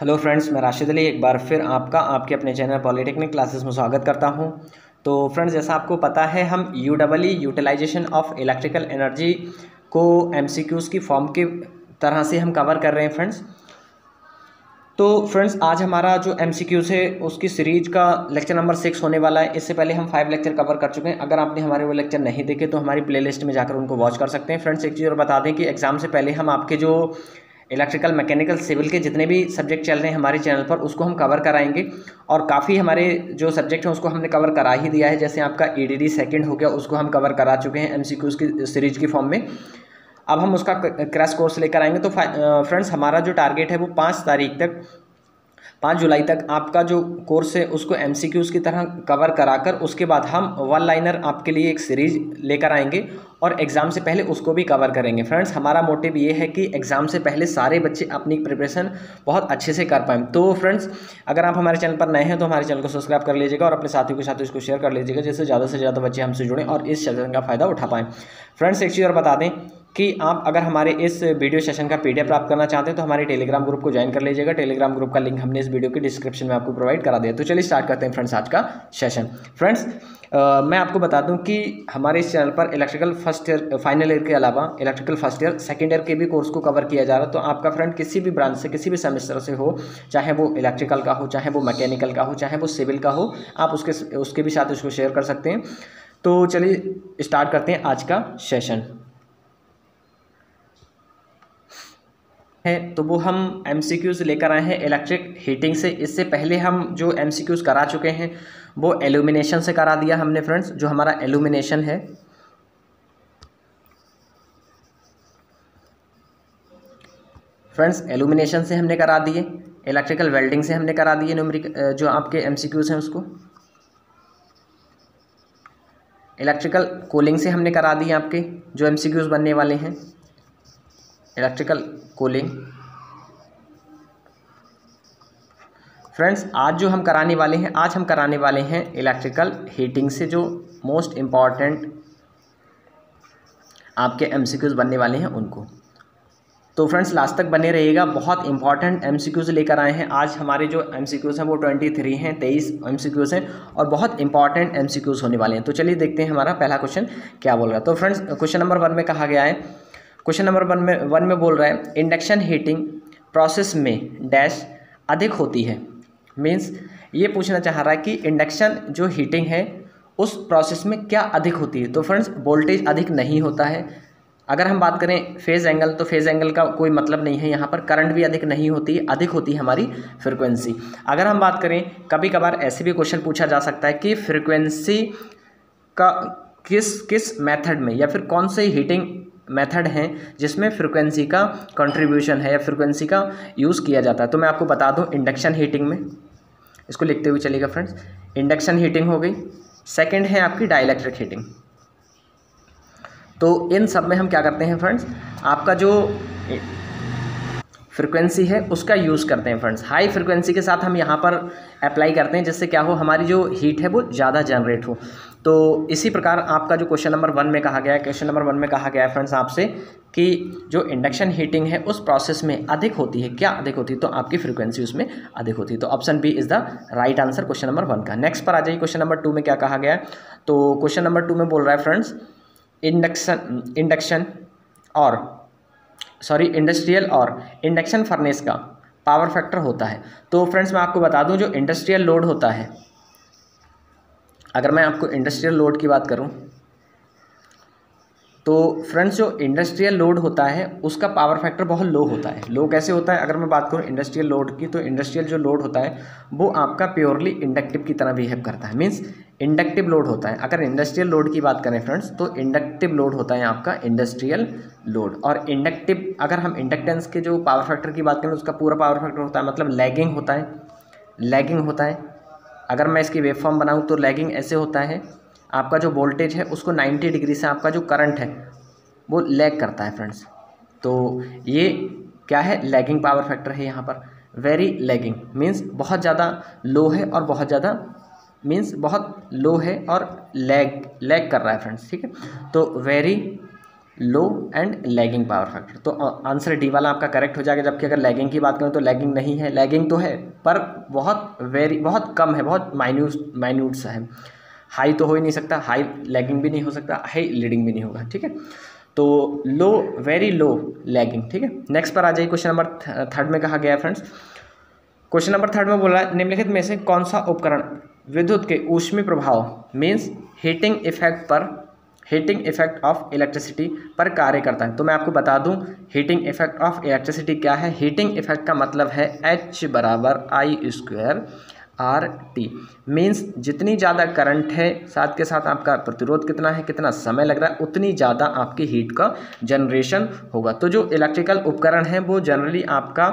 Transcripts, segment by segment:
Hello friends मैं राशिद अली एक बार फिर आपका आपके अपने चैनल पॉलिटेक्निक क्लासेस में स्वागत करता हूं तो फ्रेंड्स जैसा आपको पता है हम U double E utilisation of electrical energy को एम की फॉर्म के तरह से हम कवर कर रहे हैं फ्रेंड्स तो फ्रेंड्स आज हमारा जो एम है उसकी सीरीज का लेक्चर नंबर सिक्स होने वाला है इससे पहले हम फाइव लेक्चर कवर कर चुके हैं अगर आपने हमारे वो लेक्चर नहीं देखे तो हमारी प्लेलिस्ट में जाकर उनको वॉच कर सकते हैं फ्रेंड्स एक चीज़ और बता दें कि एग्ज़ाम से पहले हम आपके जो इलेक्ट्रिकल मैकेनिकल सिविल के जितने भी सब्जेक्ट चल रहे हैं हमारे चैनल पर उसको हम कवर कराएंगे और काफ़ी हमारे जो सब्जेक्ट हैं उसको हमने कवर करा ही दिया है जैसे आपका ई डी डी सेकेंड हो गया उसको हम कवर करा चुके हैं एम सी क्यूज़ की सीरीज की फॉर्म में अब हम उसका क्रैश कोर्स लेकर आएंगे तो फ्रेंड्स हमारा जो टारगेट है वो पाँच तारीख तक पाँच जुलाई तक आपका जो कोर्स है उसको एम की तरह कवर कराकर उसके बाद हम वन लाइनर आपके लिए एक सीरीज लेकर आएंगे और एग्ज़ाम से पहले उसको भी कवर करेंगे फ्रेंड्स हमारा मोटिव ये है कि एग्ज़ाम से पहले सारे बच्चे अपनी प्रिपरेशन बहुत अच्छे से कर पाएँ तो फ्रेंड्स अगर आप हमारे चैनल पर नए हैं तो हमारे चैनल को सब्सक्राइब कर लीजिएगा और अपने साथियों के साथ इसको शेयर कर लीजिएगा जिससे ज़्यादा से ज़्यादा बच्चे हमसे जुड़ें और इस सेशन का फ़ायदा उठा पाएँ फ्रेंड्स एक चीज़ और बता दें कि आप अगर हमारे इस वीडियो सेशन का पीडीएफ प्राप्त करना चाहते हैं तो हमारे टेलीग्राम ग्रुप को ज्वाइन कर लीजिएगा टेलीग्राम ग्रुप का लिंक हमने इस वीडियो के डिस्क्रिप्शन में आपको प्रोवाइड करा दिया तो चलिए स्टार्ट करते हैं फ्रेंड्स आज का सेशन फ्रेंड्स मैं आपको बता दूं कि हमारे इस चैनल पर electrical first year final year के अलावा electrical first year second year के भी कोर्स को कवर किया जा रहा है तो आपका फ्रेंड किसी भी ब्रांच से किसी भी सेमेस्टर से हो चाहे वो इलेक्ट्रिकल का हो चाहे वो मैकेनिकल का हो चाहे वो सिविल का हो आप उसके उसके भी साथ उसको शेयर कर सकते हैं तो चलिए स्टार्ट करते हैं आज का सेशन है तो वो हम एम सी क्यूज़ लेकर आए हैं इलेक्ट्रिक हीटिंग से इससे पहले हम जो एम सी क्यूज़ करा चुके हैं वो एल्यूमिनेशन से करा दिया हमने फ्रेंड्स जो हमारा एल्यूमिनेशन है फ्रेंड्स एल्यूमिनेशन से हमने करा दिए इलेक्ट्रिकल वेल्डिंग से हमने करा दिए न्यूमरिक जो आपके एम सी क्यूज़ हैं उसको इलेक्ट्रिकल कूलिंग से हमने करा दी आपके जो एम बनने वाले हैं इलेक्ट्रिकल कूलिंग फ्रेंड्स आज जो हम कराने वाले हैं आज हम कराने वाले हैं इलेक्ट्रिकल हीटिंग से जो मोस्ट इम्पॉर्टेंट आपके एम बनने वाले हैं उनको तो फ्रेंड्स लास्ट तक बने रहिएगा बहुत इंपॉर्टेंट एम लेकर आए हैं आज हमारे जो एम हैं वो ट्वेंटी थ्री हैं तेईस एम हैं और बहुत इंपॉर्टेंट एम होने वाले हैं तो चलिए देखते हैं हमारा पहला क्वेश्चन क्या बोल रहा है तो फ्रेंड्स क्वेश्चन नंबर वन में कहा गया है क्वेश्चन नंबर वन में वन में बोल रहा है इंडक्शन हीटिंग प्रोसेस में डैश अधिक होती है मीन्स ये पूछना चाह रहा है कि इंडक्शन जो हीटिंग है उस प्रोसेस में क्या अधिक होती है तो फ्रेंड्स वोल्टेज अधिक नहीं होता है अगर हम बात करें फेज़ एंगल तो फेज़ एंगल का कोई मतलब नहीं है यहाँ पर करंट भी अधिक नहीं होती अधिक होती है हमारी फ्रिक्वेंसी अगर हम बात करें कभी कभार ऐसे भी क्वेश्चन पूछा जा सकता है कि फ्रिक्वेंसी का किस किस मेथड में या फिर कौन से हीटिंग मेथड हैं जिसमें फ्रिक्वेंसी का कंट्रीब्यूशन है या फ्रिक्वेंसी का यूज़ किया जाता है तो मैं आपको बता दूँ इंडक्शन हीटिंग में इसको लिखते हुए चलेगा फ्रेंड्स इंडक्शन हीटिंग हो गई सेकेंड है आपकी डायलैक्ट्रिक हीटिंग तो इन सब में हम क्या करते हैं फ्रेंड्स आपका जो फ्रिक्वेंसी है उसका यूज़ करते हैं फ्रेंड्स हाई फ्रिक्वेंसी के साथ हम यहाँ पर अप्लाई करते हैं जिससे क्या हो हमारी जो हीट है वो ज़्यादा जनरेट हो तो इसी प्रकार आपका जो क्वेश्चन नंबर वन में कहा गया है क्वेश्चन नंबर वन में कहा गया है फ्रेंड्स आपसे कि जो इंडक्शन हीटिंग है उस प्रोसेस में अधिक होती है क्या अधिक होती है तो आपकी फ्रिक्वेंसी उसमें अधिक होती है तो option B is the right answer question number one का नेक्स्ट पर आ जाइए क्वेश्चन नंबर टू में क्या कहा गया है तो क्वेश्चन नंबर टू में बोल रहा है फ्रेंड्स इंडक्शन इंडक्शन और सॉरी इंडस्ट्रियल और इंडक्शन फर्नेस का पावर फैक्टर होता है तो फ्रेंड्स मैं आपको बता दूं जो इंडस्ट्रियल लोड होता है अगर मैं आपको इंडस्ट्रियल लोड की बात करूं तो फ्रेंड्स जो इंडस्ट्रियल लोड होता है उसका पावर फैक्टर बहुत लो होता है लो कैसे होता है अगर मैं बात करूं इंडस्ट्रियल लोड की तो इंडस्ट्रियल जो लोड होता है वो आपका प्योरली इंडक्टिव की तरह बिहेव करता है मीन्स इंडक्टिव लोड होता है अगर इंडस्ट्रियल लोड की बात करें फ्रेंड्स तो इंडक्टिव लोड होता है आपका इंडस्ट्रियल लोड और इंडक्टिव अगर हम इंडक्टेंस के जो पावर फैक्टर की बात करें उसका पूरा पावर फैक्टर होता है मतलब लैगिंग होता है लैगिंग होता है अगर मैं इसकी वेब फॉर्म बनाऊँ तो लैगिंग ऐसे होता है आपका जो वोल्टेज है उसको नाइन्टी डिग्री से आपका जो करंट है वो लैग करता है फ्रेंड्स तो ये क्या है लैगिंग पावर फैक्टर है यहाँ पर वेरी लैगिंग मीन्स बहुत ज़्यादा लो है और बहुत ज़्यादा मीन्स बहुत लो है और लैग लैग कर रहा है फ्रेंड्स ठीक है तो very low and lagging power factor तो आंसर डी वाला आपका करेक्ट हो जाएगा जबकि अगर लैगिंग की बात करें तो लैगिंग नहीं है लैगिंग तो है पर बहुत वेरी बहुत कम है बहुत माइन्यूट माइन्यूट सा है हाई तो हो ही नहीं सकता हाई लैगिंग भी नहीं हो सकता हाई लीडिंग भी नहीं होगा ठीक है तो लो वेरी लो लैगिंग ठीक है नेक्स्ट पर आ जाइए क्वेश्चन नंबर थर्ड में कहा गया है फ्रेंड्स क्वेश्चन नंबर थर्ड में बोला है निम्नलिखित में से कौन सा उपकरण विद्युत के ऊष्मी प्रभाव मीन्स हीटिंग इफेक्ट पर हीटिंग इफेक्ट ऑफ इलेक्ट्रिसिटी पर कार्य करता है तो मैं आपको बता दूं हीटिंग इफेक्ट ऑफ इलेक्ट्रिसिटी क्या है हीटिंग इफेक्ट का मतलब है एच बराबर I square R T means जितनी ज़्यादा करंट है साथ के साथ आपका प्रतिरोध कितना है कितना समय लग रहा है उतनी ज़्यादा आपकी हीट का जनरेशन होगा तो जो इलेक्ट्रिकल उपकरण है वो जनरली आपका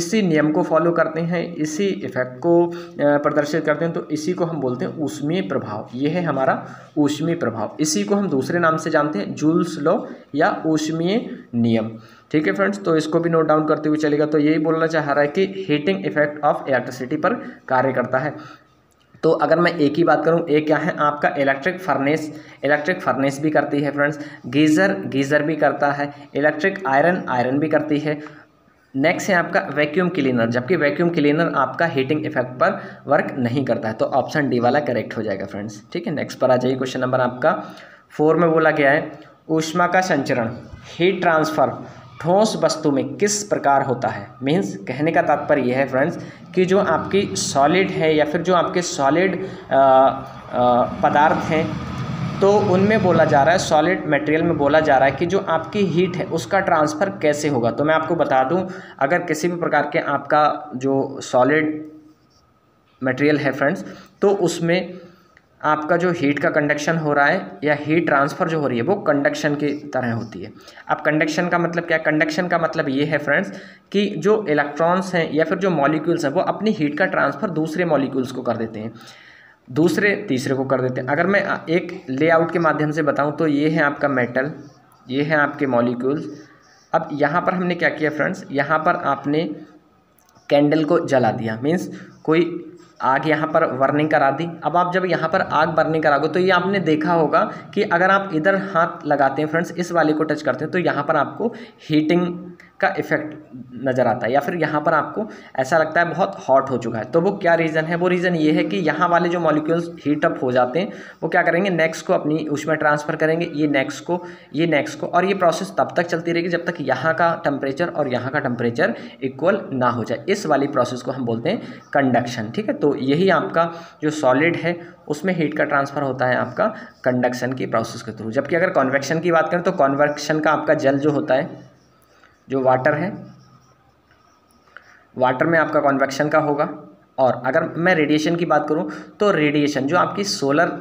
इसी नियम को फॉलो करते हैं इसी इफेक्ट को प्रदर्शित करते हैं तो इसी को हम बोलते हैं ऊष्मीय प्रभाव ये है हमारा ऊष्मीय प्रभाव इसी को हम दूसरे नाम से जानते हैं जूल्स लॉ या ऊष्मीय नियम ठीक है फ्रेंड्स तो इसको भी नोट डाउन करते हुए चलेगा तो यही बोलना चाह रहा है कि हीटिंग इफेक्ट ऑफ इलेक्ट्रिसिटी पर कार्य करता है तो अगर मैं एक ही बात करूं एक क्या है आपका इलेक्ट्रिक फर्नेस इलेक्ट्रिक फर्नेस भी करती है फ्रेंड्स गीज़र गीज़र भी करता है इलेक्ट्रिक आयरन आयरन भी करती है नेक्स्ट है आपका वैक्यूम क्लीनर जबकि वैक्यूम क्लीनर आपका हीटिंग इफेक्ट पर वर्क नहीं करता है तो ऑप्शन डी वाला करेक्ट हो जाएगा फ्रेंड्स ठीक है नेक्स्ट पर आ जाइए क्वेश्चन नंबर आपका फोर में बोला गया है ऊष्मा का संचरण हीट ट्रांसफ़र ठोस वस्तु में किस प्रकार होता है मीन्स कहने का तात्पर्य यह है फ्रेंड्स कि जो आपकी सॉलिड है या फिर जो आपके सॉलिड पदार्थ हैं तो उनमें बोला जा रहा है सॉलिड मटेरियल में बोला जा रहा है कि जो आपकी हीट है उसका ट्रांसफ़र कैसे होगा तो मैं आपको बता दूं अगर किसी भी प्रकार के आपका जो सॉलिड मटेरियल है फ्रेंड्स तो उसमें आपका जो हीट का कंडक्शन हो रहा है या हीट ट्रांसफ़र जो हो रही है वो कंडक्शन की तरह होती है अब कंडक्शन का मतलब क्या है कंडक्शन का मतलब ये है फ्रेंड्स कि जो इलेक्ट्रॉन्स हैं या फिर जो मॉलिक्यूल्स हैं वो अपनी हीट का ट्रांसफ़र दूसरे मॉलिक्यूल्स को कर देते हैं दूसरे तीसरे को कर देते हैं अगर मैं एक लेआउट के माध्यम से बताऊँ तो ये है आपका मेटल ये है आपके मॉलिक्यूल्स अब यहाँ पर हमने क्या किया फ्रेंड्स यहाँ पर आपने कैंडल को जला दिया मीन्स कोई आग यहाँ पर बर्निंग करा दी अब आप जब यहाँ पर आग बर्निंग कराओगे तो ये आपने देखा होगा कि अगर आप इधर हाथ लगाते हैं फ्रेंड्स इस वाले को टच करते हैं तो यहाँ पर आपको हीटिंग का इफेक्ट नज़र आता है या फिर यहाँ पर आपको ऐसा लगता है बहुत हॉट हो चुका है तो वो क्या रीज़न है वो रीज़न ये है कि यहाँ वाले जो मॉलिक्यूल्स हीट अप हो जाते हैं वो क्या करेंगे नेक्स्ट को अपनी उसमें ट्रांसफ़र करेंगे ये नेक्स्ट को ये नेक्स्ट को और ये प्रोसेस तब तक चलती रहेगी जब तक यहाँ का टेम्परेचर और यहाँ का टेम्परेचर इक्वल ना हो जाए इस वाली प्रोसेस को हम बोलते हैं कंडक्शन ठीक है तो यही आपका जो सॉलिड है उसमें हीट का ट्रांसफ़र होता है आपका कंडक्शन की प्रोसेस के थ्रू जबकि अगर कॉन्वेक्शन की बात करें तो कॉन्वेक्शन का आपका जल जो होता है जो वाटर है वाटर में आपका कॉन्वेक्शन का होगा और अगर मैं रेडिएशन की बात करूँ तो रेडिएशन जो आपकी सोलर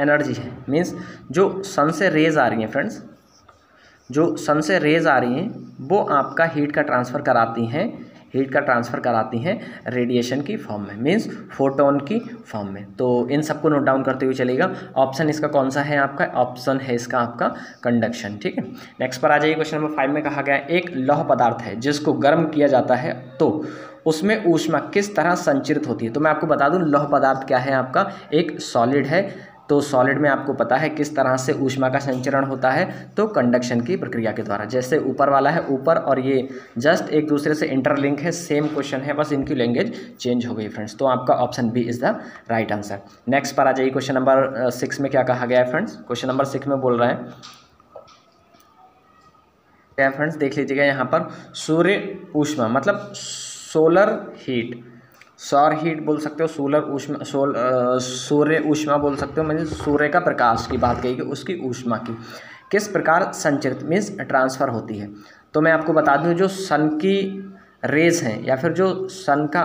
एनर्जी है मीन्स जो सन से रेज आ रही हैं फ्रेंड्स जो सन से रेज आ रही हैं वो आपका हीट का ट्रांसफ़र कराती हैं हीट का ट्रांसफ़र कराती हैं रेडिएशन की फॉर्म में मीन्स फोटोन की फॉर्म में तो इन सबको नोट डाउन करते हुए चलेगा ऑप्शन इसका कौन सा है आपका ऑप्शन है इसका आपका कंडक्शन ठीक है नेक्स्ट पर आ जाइए क्वेश्चन नंबर फाइव में कहा गया एक लौह पदार्थ है जिसको गर्म किया जाता है तो उसमें ऊष्मा किस तरह संचित होती है तो मैं आपको बता दूं लौह पदार्थ क्या है आपका एक सॉलिड है तो सॉलिड में आपको पता है किस तरह से ऊष्मा का संचरण होता है तो कंडक्शन की प्रक्रिया के द्वारा जैसे ऊपर वाला है ऊपर और ये जस्ट एक दूसरे से इंटरलिंक है सेम क्वेश्चन है बस इनकी लैंग्वेज चेंज हो गई फ्रेंड्स तो आपका option B is the right answer next पर आ जाइए क्वेश्चन नंबर सिक्स में क्या कहा गया है फ्रेंड्स क्वेश्चन नंबर सिक्स में बोल रहे हैं क्या फ्रेंड्स देख लीजिएगा यहाँ पर सूर्य ऊष्मा मतलब सोलर हीट सौर हीट बोल सकते हो सोलर ऊष्मा सोल सूर्य ऊष्मा बोल सकते हो मैंने मतलब सूर्य का प्रकाश की बात कही कि उसकी ऊष्मा की किस प्रकार संचरित मीन्स ट्रांसफ़र होती है तो मैं आपको बता दूं जो सन की रेज हैं या फिर जो सन का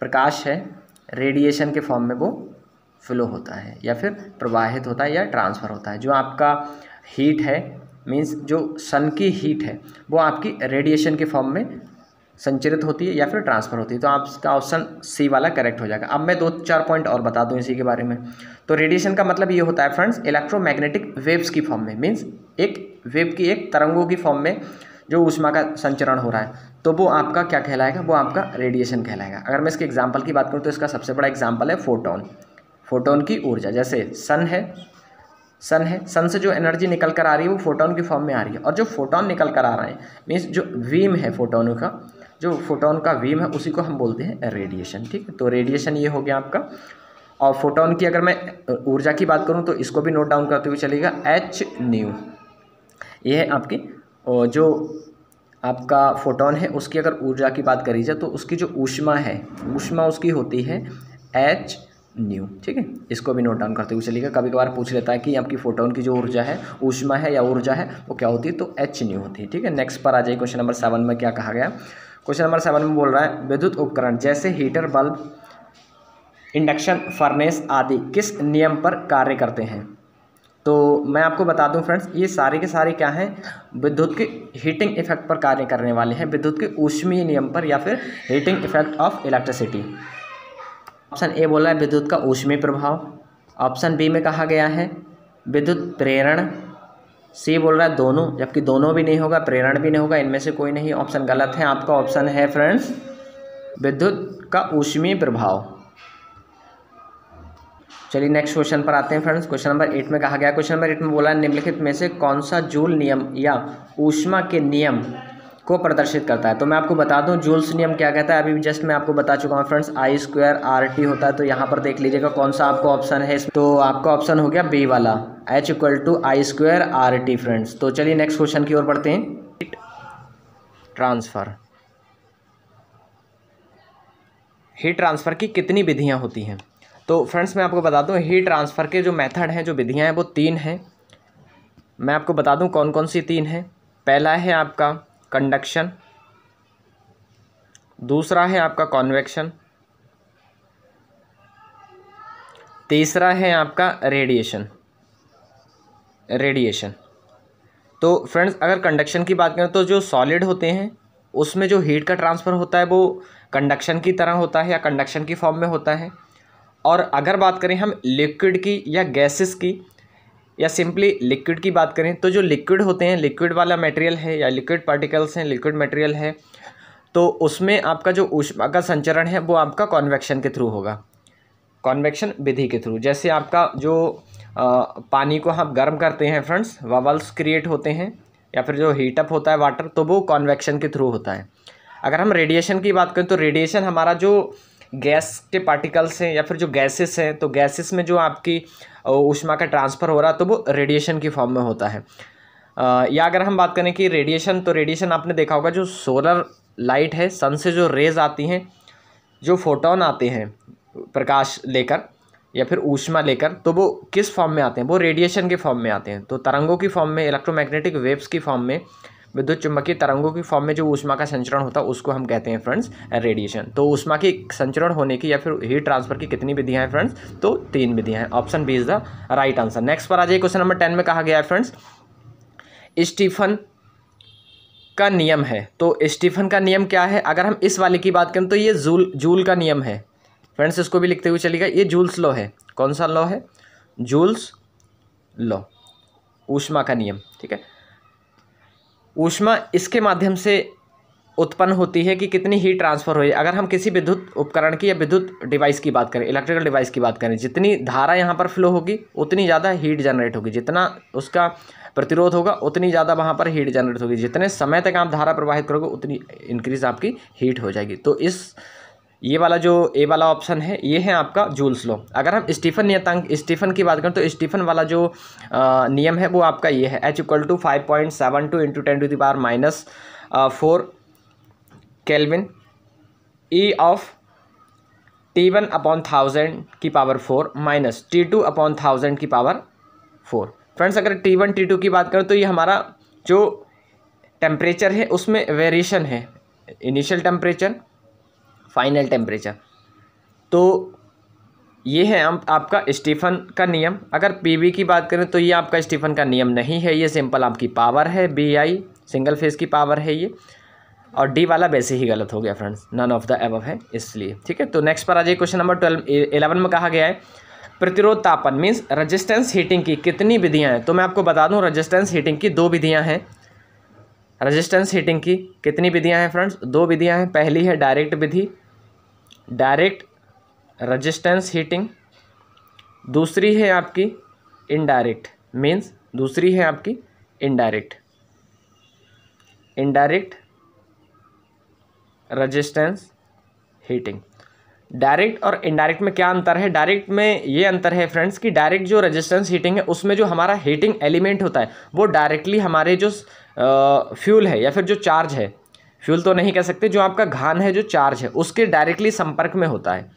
प्रकाश है रेडिएशन के फॉर्म में वो फ्लो होता है या फिर प्रवाहित होता है या ट्रांसफ़र होता है जो आपका हीट है मीन्स जो सन की हीट है वो आपकी रेडिएशन के फॉर्म में संचरित होती है या फिर ट्रांसफ़र होती है तो आपका ऑप्शन सी वाला करेक्ट हो जाएगा अब मैं दो चार पॉइंट और बता दूं इसी के बारे में तो रेडिएशन का मतलब ये होता है फ्रेंड्स इलेक्ट्रोमैग्नेटिक वेव्स की फॉर्म में मीन्स एक वेव की एक तरंगों की फॉर्म में जो ऊष्मा का संचरण हो रहा है तो वो आपका क्या कहलाएगा वो आपका रेडिएशन कहलाएगा अगर मैं इसके एग्जाम्पल की बात करूँ तो इसका सबसे बड़ा एग्जाम्पल है फोटोन फोटोन की ऊर्जा जैसे सन है सन है सन से जो एनर्जी निकल कर आ रही है वो फोटोन की फॉर्म में आ रही है और जो फोटोन निकल कर आ रहे हैं मीन्स जो वीम है फोटोनों का जो फोटोन का वीम है उसी को हम बोलते हैं रेडिएशन ठीक है तो रेडिएशन ये हो गया आपका और फोटोन की अगर मैं ऊर्जा की बात करूँ तो इसको भी नोट डाउन करते हुए चलेगा एच न्यू ये है आपकी जो आपका फोटोन है उसकी अगर ऊर्जा की बात करी जाए तो उसकी जो ऊष्मा है ऊष्मा उसकी होती है एच न्यू ठीक है इसको भी नोट डाउन करते हुए चलिएगा कभी कभार पूछ लेता है कि आपकी फोटोन की जो ऊर्जा है ऊष्मा है या ऊर्जा है वो क्या होती है तो एच न्यू होती है ठीक है नेक्स्ट पर आ जाइए क्वेश्चन नंबर सेवन में क्या कहा गया क्वेश्चन नंबर सेवन में बोल रहा है विद्युत उपकरण जैसे हीटर बल्ब इंडक्शन फर्नेस आदि किस नियम पर कार्य करते हैं तो मैं आपको बता दूं फ्रेंड्स ये सारे के सारे क्या हैं विद्युत के हीटिंग इफेक्ट पर कार्य करने वाले हैं विद्युत के ऊष्मीय नियम पर या फिर heating effect of electricity option A बोला है विद्युत का ऊष्मीय प्रभाव ऑप्शन बी में कहा गया है विद्युत प्रेरण सी बोल रहा है दोनों जबकि दोनों भी नहीं होगा प्रेरण भी नहीं होगा इनमें से कोई नहीं ऑप्शन गलत है आपका ऑप्शन है फ्रेंड्स विद्युत का ऊष्मीय प्रभाव चलिए नेक्स्ट क्वेश्चन पर आते हैं फ्रेंड्स क्वेश्चन नंबर एट में कहा गया क्वेश्चन नंबर एट में बोला निम्नलिखित में से कौन सा जूल नियम या ऊष्मा के नियम को प्रदर्शित करता है तो मैं आपको बता दूं जूल्स नियम क्या कहता है अभी जस्ट मैं आपको बता चुका हूँ friends I square R T होता है तो यहाँ पर देख लीजिएगा कौन सा आपको ऑप्शन है तो आपका ऑप्शन हो गया बी वाला H equal to I square R T friends तो चलिए नेक्स्ट क्वेश्चन की ओर बढ़ते हैं ट्रांसफ़र हीट ट्रांसफ़र की कितनी विधियाँ होती हैं तो फ्रेंड्स मैं आपको बता दूँ हीट ट्रांसफ़र के जो मेथड हैं जो विधियाँ हैं वो तीन हैं मैं आपको बता दूँ कौन कौन सी तीन हैं पहला है आपका कंडक्शन दूसरा है आपका कॉन्वेक्शन तीसरा है आपका रेडिएशन रेडिएशन तो फ्रेंड्स अगर कंडक्शन की बात करें तो जो सॉलिड होते हैं उसमें जो हीट का ट्रांसफ़र होता है वो कंडक्शन की तरह होता है या कंडक्शन की फॉर्म में होता है और अगर बात करें हम लिक्विड की या गैसेस की या सिंपली लिक्विड की बात करें तो जो लिक्विड होते हैं लिक्विड वाला मटेरियल है या लिक्विड पार्टिकल्स हैं लिक्विड मटेरियल है तो उसमें आपका जो ऊष्मा का संचरण है वो आपका कॉन्वेक्शन के थ्रू होगा कॉन्वेक्शन विधि के थ्रू जैसे आपका जो आ, पानी को हम हाँ गर्म करते हैं फ्रेंड्स वबल्स क्रिएट होते हैं या फिर जो हीटअप होता है वाटर तो वो कॉन्वेक्शन के थ्रू होता है अगर हम रेडिएशन की बात करें तो रेडिएशन हमारा जो गैस के पार्टिकल्स हैं या फिर जो गैसेस हैं तो गैसेस में जो आपकी ऊष्मा का ट्रांसफ़र हो रहा तो वो रेडिएशन की फॉर्म में होता है या अगर हम बात करें कि रेडिएशन तो रेडिएशन आपने देखा होगा जो सोलर लाइट है सन से जो रेज आती हैं जो फोटोन आते हैं प्रकाश लेकर या फिर ऊष्मा लेकर तो वो किस फॉर्म में आते हैं वो रेडिएशन के फॉर्म में आते हैं तो तरंगों की फॉर्म में इलेक्ट्रोमैग्नेटिक वेव्स की फॉर्म में विद्युत चुंबकीय तरंगों की फॉर्म में जो ऊष्मा का संचरण होता है उसको हम कहते हैं फ्रेंड्स रेडिएशन uh, तो ऊष्मा की संचरण होने की या फिर हीट ट्रांसफर की कितनी विधियाँ हैं फ्रेंड्स तो तीन विधियाँ हैं option B is the right answer next पर आ जाइए क्वेश्चन नंबर टेन में कहा गया है फ्रेंड्स स्टीफन का नियम है तो स्टीफन का नियम क्या है अगर हम इस वाले की बात करें तो ये जूल जूल का नियम है फ्रेंड्स इसको भी लिखते हुए चलेगा ये जूल्स लॉ है कौन सा लॉ है जूल्स लॉ ऊष्मा का नियम ठीक है ऊष्मा इसके माध्यम से उत्पन्न होती है कि कितनी हीट ट्रांसफर हुई अगर हम किसी विद्युत उपकरण की या विद्युत डिवाइस की बात करें इलेक्ट्रिकल डिवाइस की बात करें जितनी धारा यहाँ पर फ्लो होगी उतनी ज़्यादा हीट जनरेट होगी जितना उसका प्रतिरोध होगा उतनी ज़्यादा वहाँ पर हीट जनरेट होगी जितने समय तक आप धारा प्रवाहित करोगे उतनी इंक्रीज़ आपकी हीट हो जाएगी तो इस ये वाला जो ए वाला ऑप्शन है ये है आपका जूल्स लो अगर हम स्टीफन नियतांक स्टीफन की बात करें तो स्टीफन वाला जो आ, नियम है वो आपका ये है H equal to five point seven two into ten to the power minus four kelvin E of T one upon thousand की power four minus T two upon thousand की पावर फोर फ्रेंड्स अगर T one T two की बात करें तो ये हमारा जो टेम्परेचर है उसमें वेरिएशन है इनिशियल टेम्परेचर फाइनल टेम्परेचर तो ये है आप, आपका स्टीफन का नियम अगर पीवी की बात करें तो ये आपका स्टीफन का नियम नहीं है ये सिंपल आपकी पावर है बी आई सिंगल फेज की पावर है ये और डी वाला वैसे ही गलत हो गया friends none of the above है इसलिए ठीक है तो नेक्स्ट पर आ जाइए क्वेश्चन नंबर ट्वेल्व इलेवन में कहा गया है प्रतिरोध तापन मीन्स रजिस्टेंस हीटिंग की कितनी विधियाँ हैं तो मैं आपको बता दूँ रजिस्टेंस हीटिंग की दो विधियाँ हैं रजिस्टेंस हीटिंग की कितनी विधियाँ हैं फ्रेंड्स दो विधियाँ हैं पहली है डायरेक्ट विधि डायरेक्ट रजिस्टेंस हीटिंग दूसरी है आपकी इनडायरेक्ट मीन्स दूसरी है आपकी indirect indirect resistance heating direct और इनडायरेक्ट में क्या अंतर है डायरेक्ट में ये अंतर है फ्रेंड्स कि डायरेक्ट जो रेजिस्टेंस हीटिंग है उसमें जो हमारा हीटिंग एलिमेंट होता है वो डायरेक्टली हमारे जो फ्यूल है या फिर जो चार्ज है फ्यूल तो नहीं कह सकते जो आपका घान है जो चार्ज है उसके डायरेक्टली संपर्क में होता है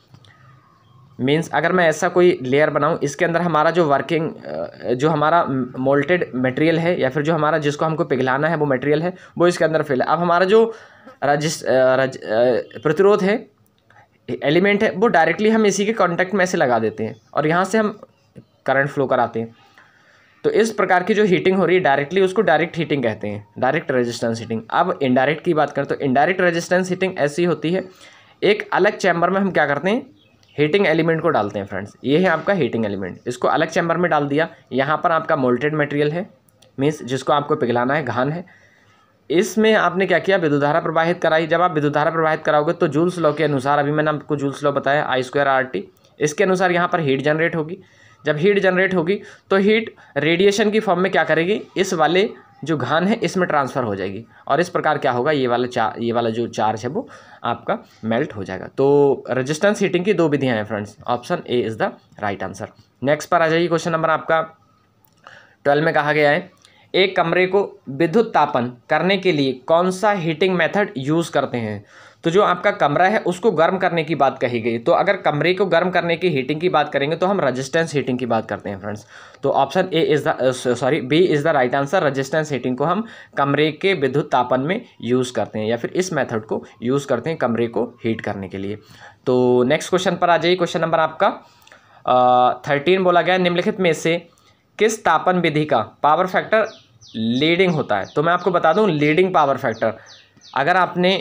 मीन्स अगर मैं ऐसा कोई लेयर बनाऊं इसके अंदर हमारा जो वर्किंग जो हमारा मोल्टेड मटेरियल है या फिर जो हमारा जिसको हमको पिघलाना है वो मटेरियल है वो इसके अंदर फिल है अब हमारा जो रजिस्ट रज, प्रतिरोध है एलिमेंट है वो डायरेक्टली हम इसी के कॉन्टैक्ट में ऐसे लगा देते हैं और यहाँ से हम करंट फ्लो कराते हैं तो इस प्रकार की जो हीटिंग हो रही है डायरेक्टली उसको डायरेक्ट हीटिंग कहते हैं डायरेक्ट रेजिस्टेंस हीटिंग अब इनडायरेक्ट की बात करें तो इनडायरेक्ट रेजिस्टेंस हीटिंग ऐसी होती है एक अलग चैम्बर में हम क्या करते हैं हीटिंग एलिमेंट को डालते हैं फ्रेंड्स ये है आपका हीटिंग एलिमेंट इसको अलग चैम्बर में डाल दिया यहाँ पर आपका मोल्टेड मटेरियल है मीन्स जिसको आपको पिघलाना है घान है इसमें आपने क्या किया विद्युत धारा प्रवाहित कराई जब आप विद्युत धारा प्रवाहित कराओगे तो जूल्स लॉ के अनुसार अभी मैंने आपको जूल्स लॉ बताया आई स्क्वायर आर टी इसके अनुसार यहाँ पर हीट जनरेट होगी जब हीट जनरेट होगी तो हीट रेडिएशन की फॉर्म में क्या करेगी इस वाले जो घान है इसमें ट्रांसफ़र हो जाएगी और इस प्रकार क्या होगा ये वाला चार ये वाला जो चार्ज है वो आपका मेल्ट हो जाएगा तो रेजिस्टेंस हीटिंग की दो विधियाँ हैं friends option A is the right answer next पर आ जाइए क्वेश्चन नंबर आपका ट्वेल्व में कहा गया है एक कमरे को विद्युत तापन करने के लिए कौन सा हीटिंग मेथड यूज़ करते हैं तो जो आपका कमरा है उसको गर्म करने की बात कही गई तो अगर कमरे को गर्म करने की हीटिंग की बात करेंगे तो हम रजिस्टेंस हीटिंग की बात करते हैं फ्रेंड्स तो option A is the sorry B is the right answer resistance heating को हम कमरे के विद्युत तापन में यूज़ करते हैं या फिर इस मेथड को यूज़ करते हैं कमरे को हीट करने के लिए तो नेक्स्ट क्वेश्चन पर आ जाइए क्वेश्चन नंबर आपका थर्टीन बोला गया निम्नलिखित में से किस तापन विधि का पावर फैक्टर लीडिंग होता है तो मैं आपको बता दूं लीडिंग पावर फैक्टर अगर आपने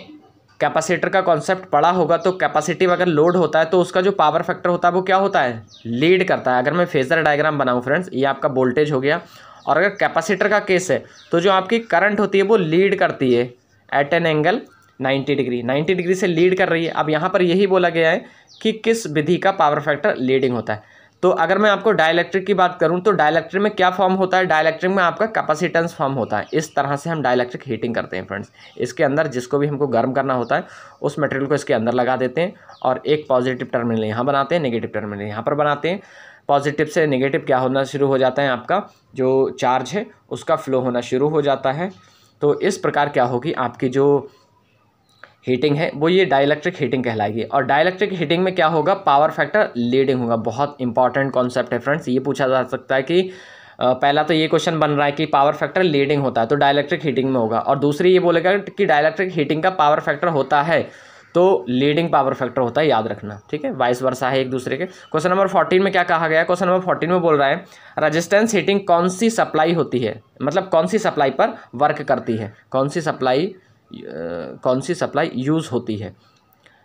कैपेसिटर का कॉन्सेप्ट पड़ा होगा तो कैपेसिटिव अगर लोड होता है तो उसका जो पावर फैक्टर होता है वो क्या होता है लीड करता है अगर मैं फेजर डायग्राम बनाऊँ फ्रेंड्स ये आपका वोल्टेज हो गया और अगर कैपेसिटर का केस है तो जो आपकी करंट होती है वो लीड करती है at an angle ninety degree ninety degree से लीड कर रही है अब यहाँ पर यही बोला गया है कि किस विधि का पावर फैक्टर लीडिंग होता है तो अगर मैं आपको डायलैक्ट्रिक की बात करूँ तो डायलैक्ट्रिक में क्या फॉर्म होता है डायलैक्ट्रिक में आपका कैपेसिटेंस फॉर्म होता है इस तरह से हम डायलैक्ट्रिक हीटिंग करते हैं फ्रेंड्स इसके अंदर जिसको भी हमको गर्म करना होता है उस मटेरियल को इसके अंदर लगा देते हैं और एक पॉजिटिव टर्मिनल यहाँ बनाते हैं नेगेटिव टर्मिनल यहाँ पर बनाते हैं पॉजिटिव से नेगेटिव क्या होना शुरू हो जाता है आपका जो चार्ज है उसका फ्लो होना शुरू हो जाता है तो इस प्रकार क्या होगी आपकी जो हीटिंग है वो ये डायलैक्ट्रिक हीटिंग कहलाएगी और डायलैक्ट्रिक हीटिंग में क्या होगा पावर फैक्टर लीडिंग होगा बहुत इंपॉर्टेंट कॉन्सेप्ट है फ्रेंड्स ये पूछा जा सकता है कि पहला तो ये क्वेश्चन बन रहा है कि पावर फैक्टर लीडिंग होता है तो डायलैक्ट्रिक हीटिंग में होगा और दूसरी ये बोलेगा कि डायलैक्ट्रिक हीटिंग का पावर फैक्टर होता है तो लीडिंग पावर फैक्टर होता है याद रखना ठीक है वाइस वर्षा है एक दूसरे के क्वेश्चन नंबर फोर्टीन में क्या कहा गया क्वेश्चन नंबर फोर्टीन में बोल रहा है रजिस्टेंस हीटिंग कौन सी सप्लाई होती है मतलब कौन सी सप्लाई पर वर्क करती है कौन सी सप्लाई कौन सी सप्लाई यूज़ होती है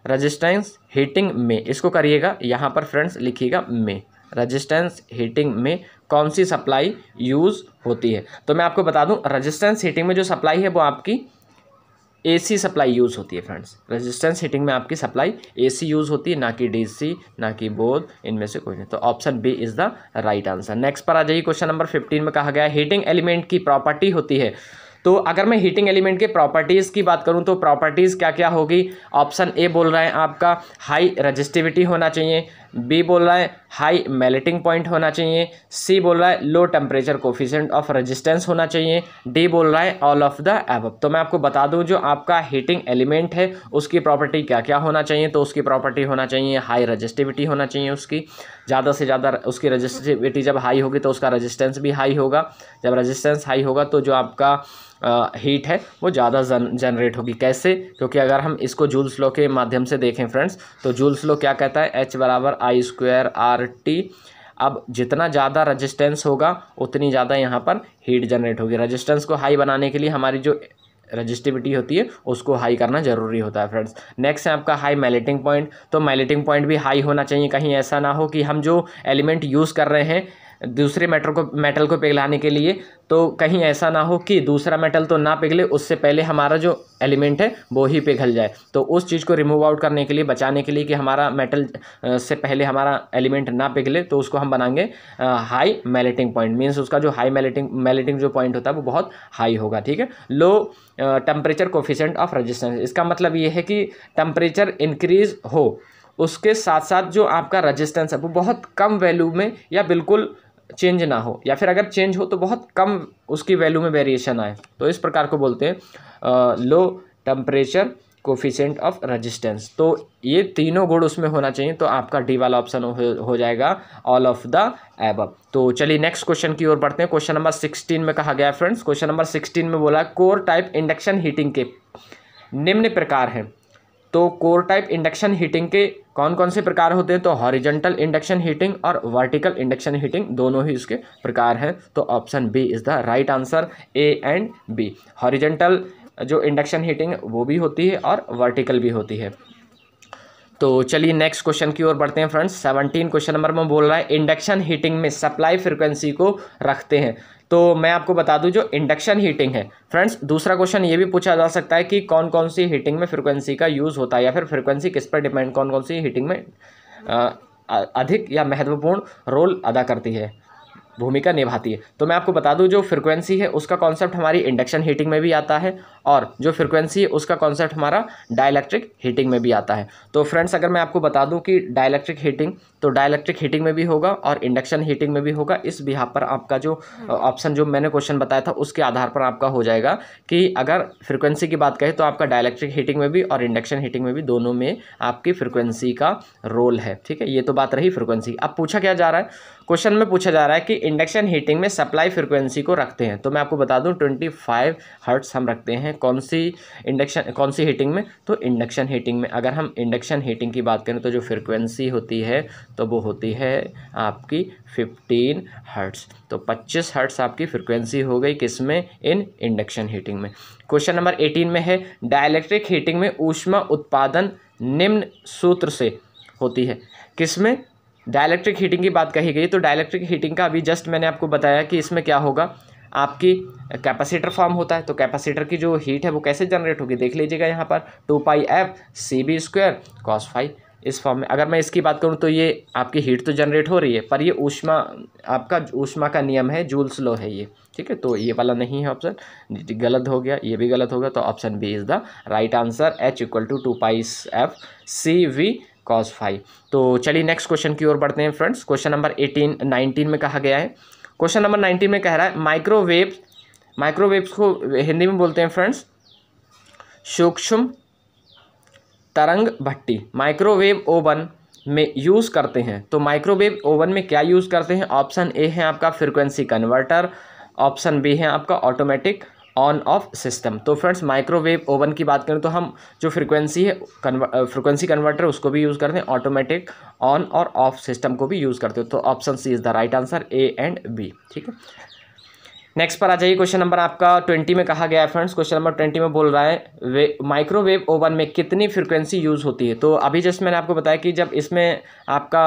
रजिस्टेंस हीटिंग में इसको करिएगा यहाँ पर फ्रेंड्स लिखिएगा में रजिस्टेंस हीटिंग में कौन सी सप्लाई यूज़ होती है तो मैं आपको बता दूँ रजिस्टेंस हीटिंग में जो सप्लाई है वो आपकी एसी सप्लाई यूज़ होती है फ्रेंड्स रेजिस्टेंस हीटिंग में आपकी सप्लाई एसी यूज़ होती है ना कि डीसी ना कि बोध इनमें से कोई नहीं तो option B is the right answer next पर आ जाइए क्वेश्चन नंबर फिफ्टीन में कहा गया हीटिंग एलिमेंट की प्रॉपर्टी होती है तो अगर मैं हीटिंग एलिमेंट के प्रॉपर्टीज़ की बात करूँ तो प्रॉपर्टीज़ क्या क्या होगी ऑप्शन ए बोल रहे हैं आपका हाई रजिस्टिविटी होना चाहिए बी बोल रहा है हाई मेल्टिंग पॉइंट होना चाहिए सी बोल रहा है low temperature coefficient of resistance होना चाहिए डी बोल रहा है ऑल ऑफ द एब तो मैं आपको बता दूं जो आपका हीटिंग एलिमेंट है उसकी प्रॉपर्टी क्या क्या होना चाहिए तो उसकी प्रॉपर्टी होना चाहिए हाई रजिस्टिविटी होना चाहिए उसकी ज़्यादा से ज़्यादा उसकी रजिस्टिविटी जब हाई होगी तो उसका रजिस्टेंस भी हाई होगा जब रजिस्टेंस हाई होगा तो जो आपका हीट है वो ज़्यादा जनरेट होगी कैसे क्योंकि अगर हम इसको जूल्स लो के माध्यम से देखें फ्रेंड्स तो जूल्स लो क्या कहता है एच बराबर आई स्क्वायर आर टी अब जितना ज़्यादा रजिस्टेंस होगा उतनी ज़्यादा यहाँ पर हीट जनरेट होगी रजिस्टेंस को हाई बनाने के लिए हमारी जो रजिस्टिविटी होती है उसको हाई करना ज़रूरी होता है फ्रेंड्स नेक्स्ट है आपका हाई मेलेटिंग पॉइंट तो मेलेटिंग पॉइंट भी हाई होना चाहिए कहीं ऐसा ना हो कि हम जो एलिमेंट यूज़ कर रहे हैं दूसरे मेटल को मेटल को पिघलाने के लिए तो कहीं ऐसा ना हो कि दूसरा मेटल तो ना पिघले उससे पहले हमारा जो एलिमेंट है वो ही पिघल जाए तो उस चीज़ को रिमूव आउट करने के लिए बचाने के लिए कि हमारा मेटल से पहले हमारा एलिमेंट ना पिघले तो उसको हम बनाएंगे हाई मेलेटिंग पॉइंट मीन्स उसका जो हाई मेलेटिंग मेलेटिंग जो पॉइंट होता है वो बहुत हाई होगा ठीक है low temperature coefficient of resistance इसका मतलब ये है कि टेम्परेचर इंक्रीज हो उसके साथ साथ जो आपका रजिस्टेंस है वो बहुत कम वैल्यू में या बिल्कुल चेंज ना हो या फिर अगर चेंज हो तो बहुत कम उसकी वैल्यू में वेरिएशन आए तो इस प्रकार को बोलते हैं low temperature coefficient of resistance तो ये तीनों गुण उसमें होना चाहिए तो आपका डी वाला ऑप्शन हो, हो जाएगा ऑल ऑफ द एब तो चलिए नेक्स्ट क्वेश्चन की ओर बढ़ते हैं क्वेश्चन नंबर सिक्सटीन में कहा गया फ्रेंड्स क्वेश्चन नंबर सिक्सटीन में बोला कोर टाइप इंडक्शन हीटिंग के निम्न प्रकार हैं तो कोर टाइप इंडक्शन हीटिंग के कौन कौन से प्रकार होते हैं तो हॉरिजेंटल इंडक्शन हीटिंग और वर्टिकल इंडक्शन हीटिंग दोनों ही उसके प्रकार हैं तो option B is the right answer A and B horizontal जो इंडक्शन हीटिंग वो भी होती है और वर्टिकल भी होती है तो चलिए नेक्स्ट क्वेश्चन की ओर बढ़ते हैं फ्रेंड्स सेवनटीन क्वेश्चन नंबर में बोल रहा है इंडक्शन हीटिंग में सप्लाई फ्रिक्वेंसी को रखते हैं तो मैं आपको बता दूं जो इंडक्शन हीटिंग है फ्रेंड्स दूसरा क्वेश्चन ये भी पूछा जा सकता है कि कौन कौन सी हीटिंग में फ्रिक्वेंसी का यूज़ होता है या फिर फ्रिक्वेंसी किस पर डिपेंड कौन कौन सी हीटिंग में अधिक या महत्वपूर्ण रोल अदा करती है भूमिका निभाती है तो मैं आपको बता दूं जो फ्रिक्वेंसी है उसका कॉन्सेप्ट हमारी इंडक्शन हीटिंग में भी आता है और जो फ्रिक्वेंसी है उसका कॉन्सेप्ट हमारा डायलैक्ट्रिक हीटिंग में भी आता है तो फ्रेंड्स अगर मैं आपको बता दूं कि डायलैक्ट्रिक हीटिंग तो डायलैक्ट्रिक हीटिंग में भी होगा और इंडक्शन हीटिंग में भी होगा इस बिहा पर आपका जो ऑप्शन हम्म। जो मैंने क्वेश्चन बताया था उसके आधार पर आपका हो जाएगा कि अगर फ्रिक्वेंसी की बात कहें तो आपका डायलैक्ट्रिक हीटिंग में भी और इंडक्शन हीटिंग में भी दोनों में आपकी फ्रिक्वेंसी का रोल है ठीक है ये तो बात रही फ्रिक्वेंसी अब पूछा क्या जा रहा है क्वेश्चन में पूछा जा रहा है कि इंडक्शन हीटिंग में सप्लाई फ्रिक्वेंसी को रखते हैं तो मैं आपको बता दूँ ट्वेंटी फाइव हर्ट्स हम रखते हैं हैं कौन सी इंडक्शन कौन सी हीटिंग में तो इंडक्शन हीटिंग में अगर हम इंडक्शन हीटिंग की बात करें तो जो फ्रिक्वेंसी होती है तो वो होती है आपकी फिफ्टीन हर्ट्स तो पच्चीस हर्ट्स आपकी फ्रिक्वेंसी हो गई किस में इन इंडक्शन हीटिंग में क्वेश्चन नंबर एटीन में है डायलैक्ट्रिक हीटिंग में ऊष्मा उत्पादन निम्न सूत्र से होती है किस में डायलैक्ट्रिक हीटिंग की बात कही गई तो डायलैक्ट्रिक हीटिंग का अभी जस्ट मैंने आपको बताया कि इसमें क्या होगा आपकी कैपेसिटर फॉर्म होता है तो कैपेसिटर की जो हीट है वो कैसे जनरेट होगी देख लीजिएगा यहाँ पर two pi f C B square cos five इस फॉर्म में अगर मैं इसकी बात करूँ तो ये आपकी हीट तो जनरेट हो रही है पर ये ऊष्मा आपका ऊष्मा का नियम है जूल्स लो है ये ठीक है तो ये वाला नहीं है ऑप्शन गलत हो गया ये भी गलत हो गया तो option B is the right answer H equal to two pis f C V cos five तो चलिए नेक्स्ट क्वेश्चन की ओर बढ़ते हैं friends question number eighteen nineteen में कहा गया है क्वेश्चन नंबर नाइनटीन में कह रहा है माइक्रोवेव माइक्रोवेव्स को हिंदी में बोलते हैं फ्रेंड्स सूक्ष्म तरंग भट्टी माइक्रोवेव ओवन में यूज़ करते हैं तो माइक्रोवेव ओवन में क्या यूज़ करते हैं ऑप्शन ए है आपका फ्रिक्वेंसी कन्वर्टर ऑप्शन बी है आपका ऑटोमेटिक ऑन ऑफ सिस्टम तो फ्रेंड्स माइक्रोवेव ओवन की बात करें तो हम जो फ्रिक्वेंसी है फ्रिक्वेंसी कन्वर्टर उसको भी यूज़ करते हैं ऑटोमेटिक ऑन और ऑफ सिस्टम को भी यूज़ करते हो तो option C is the right answer A and B ठीक है नेक्स्ट पर आ जाइए क्वेश्चन नंबर आपका ट्वेंटी में कहा गया है फ्रेंड्स क्वेश्चन नंबर ट्वेंटी में बोल रहा है वे माइक्रोवेव ओवन में कितनी फ्रिक्वेंसी यूज़ होती है तो अभी जस्ट मैंने आपको बताया कि जब इसमें आपका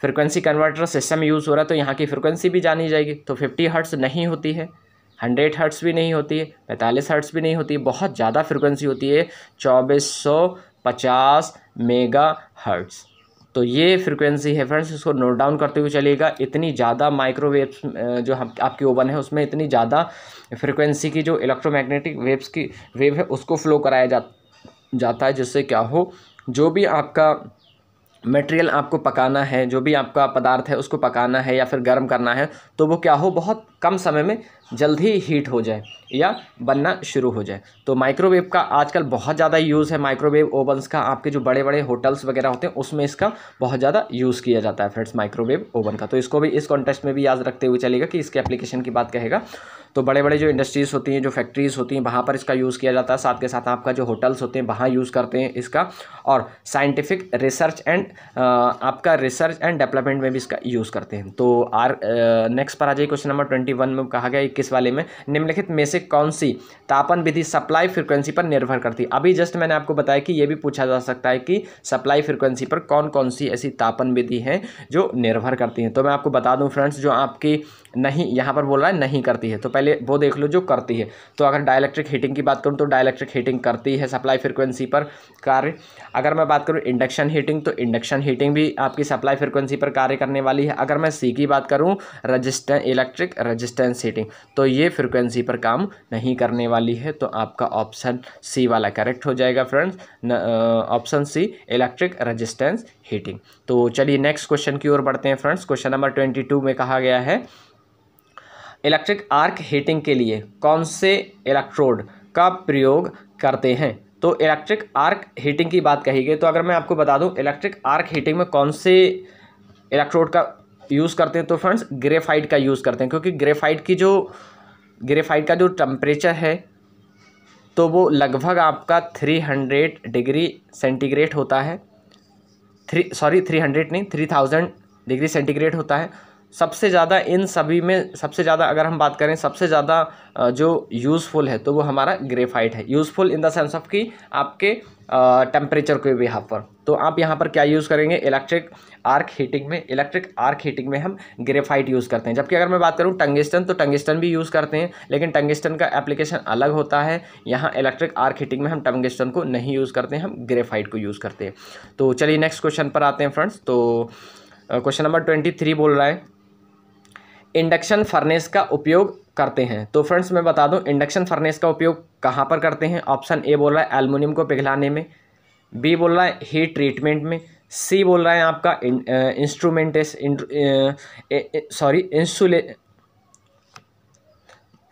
फ्रिक्वेंसी कन्वर्टर सिस्टम यूज़ हो रहा है तो यहाँ की फ्रिक्वेंसी भी जानी जाएगी तो फिफ्टी हर्ट्स नहीं होती है हंड्रेड हर्ट्स भी नहीं होती है पैंतालीस हर्ट्स भी नहीं होती बहुत ज़्यादा फ्रिक्वेंसी होती है चौबीस सौ पचास मेगा हर्ट्स तो ये फ्रिक्वेंसी है फ्रेंड्स इसको नोट डाउन करते हुए चलिएगा इतनी ज़्यादा माइक्रोवेव जो हम आपकी ओवन है उसमें इतनी ज़्यादा फ्रिक्वेंसी की जो इलेक्ट्रोमैग्नेटिक वेव्स की वेव है उसको फ्लो कराया जा जाता है जिससे क्या हो जो भी आपका मटेरियल आपको पकाना है जो भी आपका पदार्थ है उसको पकाना है या फिर गर्म करना है तो वो क्या हो बहुत कम समय में जल्दी हीट हो जाए या बनना शुरू हो जाए तो माइक्रोवेव का आजकल बहुत ज़्यादा यूज़ है माइक्रोवेव ओवंस का आपके जो बड़े बड़े होटल्स वगैरह होते हैं उसमें इसका बहुत ज़्यादा यूज़ किया जाता है फ्रेंड्स माइक्रोवेव ओवन का तो इसको भी इस कॉन्टेस्ट में भी याद रखते हुए चलेगा कि इसके एप्लीकेशन की बात कहेगा तो बड़े बड़े जो इंडस्ट्रीज़ होती हैं जो फैक्ट्रीज़ होती हैं वहाँ पर इसका यूज़ किया जाता है साथ के साथ आपका जो होटल्स होते हैं वहाँ यूज़ करते हैं इसका और साइंटिफिक रिसर्च एंड आपका रिसर्च एंड डेवलपमेंट में भी इसका यूज़ करते हैं तो आर नेक्स्ट पर आ जाइए क्वेश्चन नंबर ट्वेंटी वन में कहा गया इक्कीस वाले में निम्नलिखित में से कौन सी तापन विधि सप्लाई फ्रिक्वेंसी पर निर्भर करती है अभी जस्ट मैंने आपको बताया कि ये भी पूछा जा सकता है कि सप्लाई फ्रिक्वेंसी पर कौन कौन सी ऐसी तापन विधि हैं जो निर्भर करती हैं तो मैं आपको बता दूं फ्रेंड्स जो आपकी नहीं यहाँ पर बोल रहा है नहीं करती है तो पहले वो देख लो जो करती है तो अगर डायलैक्ट्रिक हीटिंग की बात करूँ तो डायलैक्ट्रिक हीटिंग करती है सप्लाई फ्रिक्वेंसी पर कार्य अगर मैं बात करूँ इंडक्शन हीटिंग तो इंडक्शन हीटिंग भी आपकी सप्लाई फ्रिक्वेंसी पर कार्य करने वाली है अगर मैं सी की बात करूँ रजिस्टें इलेक्ट्रिक रजिस्टेंस हीटिंग तो ये फ्रिक्वेंसी पर काम नहीं करने वाली है तो आपका ऑप्शन सी वाला करेक्ट हो जाएगा friends option C electric resistance heating तो चलिए नेक्स्ट क्वेश्चन की ओर बढ़ते हैं friends question number twenty two में कहा गया है इलेक्ट्रिक आर्क हीटिंग के लिए कौन से इलेक्ट्रोड का प्रयोग करते हैं तो इलेक्ट्रिक आर्क हीटिंग की बात कही गई तो अगर मैं आपको बता दूं इलेक्ट्रिक आर्क हीटिंग में कौन से इलेक्ट्रोड का यूज़ करते हैं तो फ्रेंड्स ग्रेफाइट का यूज़ करते हैं क्योंकि ग्रेफाइट की जो ग्रेफाइट का जो टम्परेचर है तो वो लगभग आपका थ्री हंड्रेड डिग्री सेंटीग्रेड होता है थ्री सॉरी थ्री हंड्रेड नहीं थ्री थाउजेंड डिग्री सेंटीग्रेड होता है सबसे ज़्यादा इन सभी में सबसे ज़्यादा अगर हम बात करें सबसे ज़्यादा जो यूज़फुल है तो वो हमारा ग्रेफाइट है useful in the sense of कि आपके टेम्परेचर के यहाँ पर तो आप यहाँ पर क्या यूज़ करेंगे इलेक्ट्रिक आर्क हीटिंग में इलेक्ट्रिक आर्क हीटिंग में हम ग्रेफाइट यूज़ करते हैं जबकि अगर मैं बात करूँ टंगिस्टन तो टंगिस्टन भी यूज़ करते हैं लेकिन टंगिस्टन का एप्लीकेशन अलग होता है यहाँ इलेक्ट्रिक आर्क हीटिंग में हम टंगिस्टन को नहीं यूज़ करते हैं हम ग्रेफाइट को यूज़ करते हैं तो चलिए नेक्स्ट क्वेश्चन पर आते हैं फ्रेंड्स तो क्वेश्चन नंबर ट्वेंटी थ्री बोल रहा है इंडक्शन फर्नेस का उपयोग करते हैं तो फ्रेंड्स मैं बता दूं इंडक्शन फर्नेस का उपयोग कहाँ पर करते हैं ऑप्शन ए बोल रहा है एलमिनियम को पिघलाने में बी बोल रहा है हीट ट्रीटमेंट में सी बोल रहा है आपका इंस्ट्रूमेंटेस सॉरी इंसुले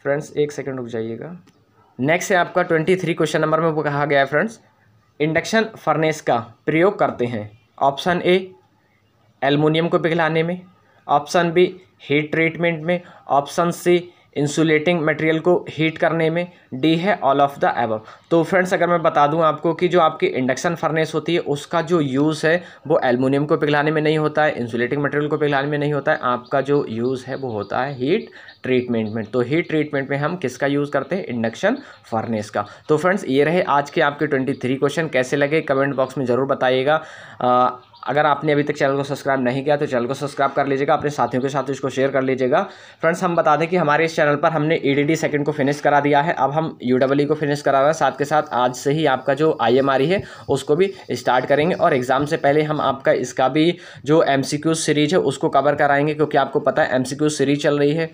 फ्रेंड्स एक सेकंड रुक जाइएगा नेक्स्ट है आपका ट्वेंटी थ्री क्वेश्चन नंबर में कहा गया है फ्रेंड्स इंडक्शन फर्नेस का प्रयोग करते हैं ऑप्शन ए एलमिनियम को पिघलाने में ऑप्शन बी हीट ट्रीटमेंट में ऑप्शन सी इंसुलेटिंग मटेरियल को हीट करने में डी है ऑल ऑफ द एबव तो फ्रेंड्स अगर मैं बता दूं आपको कि जो आपकी इंडक्शन फर्नेस होती है उसका जो यूज़ है वो एलमिनियम को पिघलाने में नहीं होता है इंसुलेटिंग मटेरियल को पिघलाने में नहीं होता है आपका जो यूज़ है वो होता है हीट ट्रीटमेंट में तो हीट ट्रीटमेंट में हम किसका यूज़ करते हैं इंडक्शन फर्नेस का तो फ्रेंड्स ये रहे आज के आपके ट्वेंटी थ्री क्वेश्चन कैसे लगे कमेंट बॉक्स में ज़रूर बताइएगा अगर आपने अभी तक चैनल को सब्सक्राइब नहीं किया तो चैनल को सब्सक्राइब कर लीजिएगा अपने साथियों के साथ इसको शेयर कर लीजिएगा फ्रेंड्स हम बता दें कि हमारे इस चैनल पर हमने ई डी सेकंड को फिनिश करा दिया है अब हम यू e को फिनिश करा रहे हैं साथ के साथ आज से ही आपका जो आई e है उसको भी स्टार्ट करेंगे और एग्ज़ाम से पहले हम आपका इसका भी जो एम सीरीज़ है उसको कवर कराएंगे क्योंकि आपको पता है एम सीरीज़ चल रही है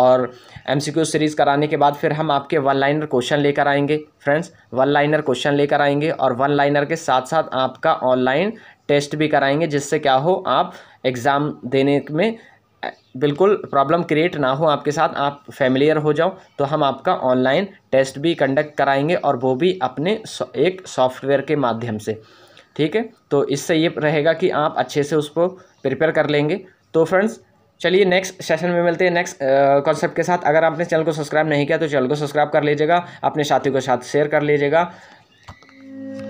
और एम सीरीज़ कराने के बाद फिर हम आपके वन लाइनर क्वेश्चन लेकर आएंगे फ्रेंड्स वन लाइनर क्वेश्चन लेकर आएंगे और वन लाइनर के साथ साथ आपका ऑनलाइन टेस्ट भी कराएंगे जिससे क्या हो आप एग्ज़ाम देने में बिल्कुल प्रॉब्लम क्रिएट ना हो आपके साथ आप फैमिलियर हो जाओ तो हम आपका ऑनलाइन टेस्ट भी कंडक्ट कराएंगे और वो भी अपने एक सॉफ्टवेयर के माध्यम से ठीक है तो इससे ये रहेगा कि आप अच्छे से उसको प्रिपेयर कर लेंगे तो फ्रेंड्स चलिए नेक्स्ट सेशन में मिलते हैं नेक्स्ट कॉन्सेप्ट के साथ अगर आपने चैनल को सब्सक्राइब नहीं किया तो चैनल को सब्सक्राइब कर लीजिएगा अपने साथियों के साथ शेयर कर लीजिएगा